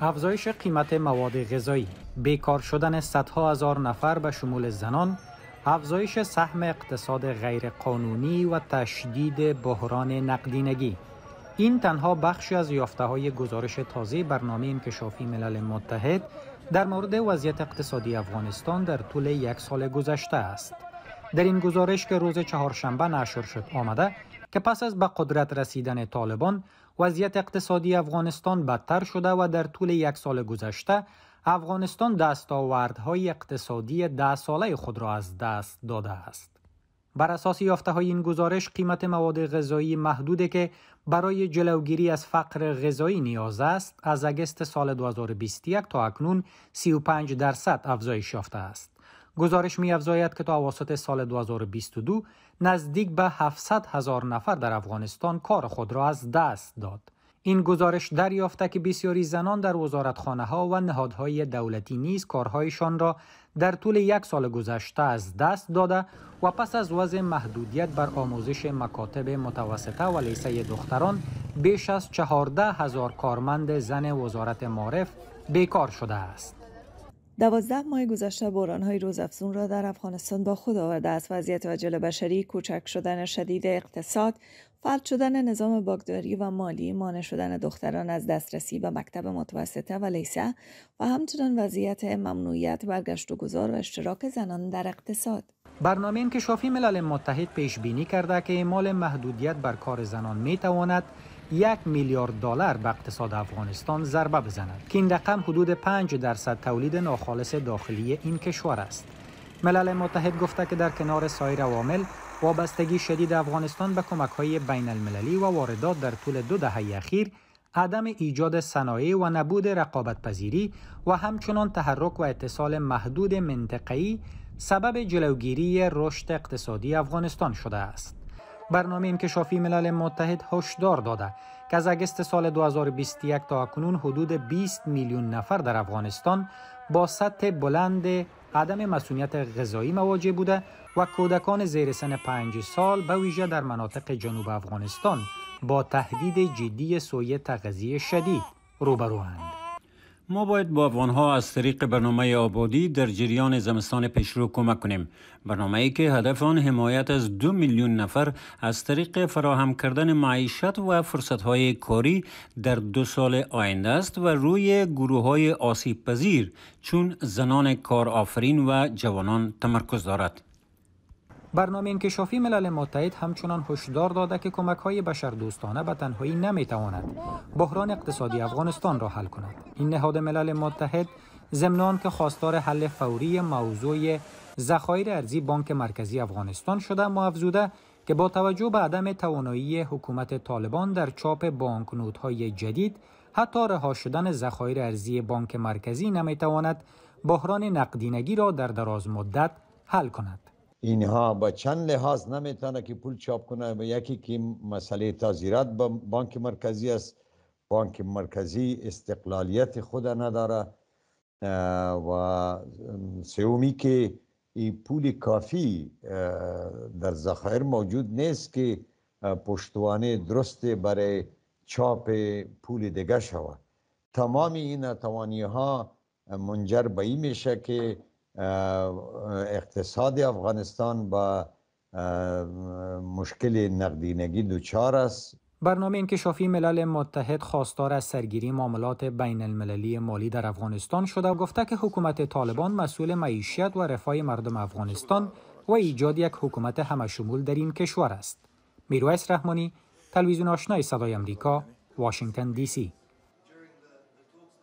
افزایش قیمت مواد غذایی، بیکار شدن صدها هزار نفر به شمول زنان، افزایش سهم اقتصاد غیرقانونی و تشدید بحران نقدینگی این تنها بخشی از یافته های گزارش تازه برنامه انکشافی ملل متحد در مورد وضعیت اقتصادی افغانستان در طول یک سال گذشته است. در این گزارش که روز چهارشنبه نشر شد آمده که پس از به قدرت رسیدن طالبان وضعیت اقتصادی افغانستان بدتر شده و در طول یک سال گذشته افغانستان دستاوردهای اقتصادی ده ساله خود را از دست داده است. بر اساس یافته های این گزارش قیمت مواد غذایی محدوده که برای جلوگیری از فقر غذایی نیاز است از اگست سال 2021 تا اکنون 35 درصد افزایش یافته است. گزارش می افزاید که تا واسط سال 2022 نزدیک به 700 هزار نفر در افغانستان کار خود را از دست داد. این گزارش دریافته که بسیاری زنان در وزارتخانه ها و نهادهای دولتی نیز کارهایشان را در طول یک سال گذشته از دست داده و پس از وضع محدودیت بر آموزش مکاتب متوسطه و لیسه دختران بیش از 14 هزار کارمند زن وزارت معرف بیکار شده است. دوازده ماه گذشته های روزافزون را در افغانستان با خود آورده است وضعیت عاجل بشری کوچک شدن شدید اقتصاد فلج شدن نظام باگداری و مالی مانع شدن دختران از دسترسی به مکتب متوسطه و لیسه و همچنان وضعیت ممنوعیت برگشت و گذار و اشتراک زنان در اقتصاد برنامه انکشافی ملل متحد پیش بینی کرده که اعمال محدودیت بر کار زنان می تواند یک میلیارد دلار به اقتصاد افغانستان ضربه بزند که این رقم حدود 5 درصد تولید ناخالص داخلی این کشور است ملل متحد گفته که در کنار سایر عوامل وابستگی شدید افغانستان به کمک های بین المللی و واردات در طول دو دهه اخیر عدم ایجاد صنایع و نبود رقابت پذیری و همچنان تحرک و اتصال محدود منطقه‌ای سبب جلوگیری رشد اقتصادی افغانستان شده است. برنامه انکشافی ملل متحد هشدار داده که از اگست سال 2021 تا اکنون حدود 20 میلیون نفر در افغانستان با سطح بلند عدم مسئولیت غذایی مواجه بوده و کودکان زیر سن 5 سال به ویژه در مناطق جنوب افغانستان با تهدید جدی سوی تغذیه شدید روبروند. ما باید با افغانها از طریق برنامه آبادی در جریان زمستان پیشرو کمک کنیم برنامه ای که هدف آن حمایت از دو میلیون نفر از طریق فراهم کردن معیشت و فرصتهای کاری در دو سال آینده است و روی گروه های آسیب پذیر چون زنان کارآفرین و جوانان تمرکز دارد برنامه انکشافی ملل متحد همچنان هشدار داده که کمک های بشر دوستانه به تنهایی تواند بحران اقتصادی افغانستان را حل کند. این نهاد ملل متحد ضمن که خواستار حل فوری موضوع زخایر ارزی بانک مرکزی افغانستان شده موفزوده که با توجه به عدم توانایی حکومت طالبان در چاپ بانک های جدید حتی رها شدن ذخایر ارزی بانک مرکزی نمیتواند بحران نقدینگی را در دراز مدت حل کند. اینها به چند لحاظ نمیتونه که پول چاپ کنه یکی که مسئله تازیرات به با بانک مرکزی است بانک مرکزی استقلالیت خود نداره و سومی که این پول کافی در ذخایر موجود نیست که پشتوانه درست برای چاپ پول دیگه شود تمام این نتوانی ها منجر به این میشه که اقتصاد افغانستان با مشکل نقدینگی دوچار است برنامه انکشافی ملل متحد خواستار از سرگیری معاملات بین المللی مالی در افغانستان شده و گفته که حکومت طالبان مسئول معیشت و رفای مردم افغانستان و ایجاد یک حکومت همشمول در این کشور است. میرویس رحمانی، تلویزیون آشنای صدای آمریکا، واشنگتن دی سی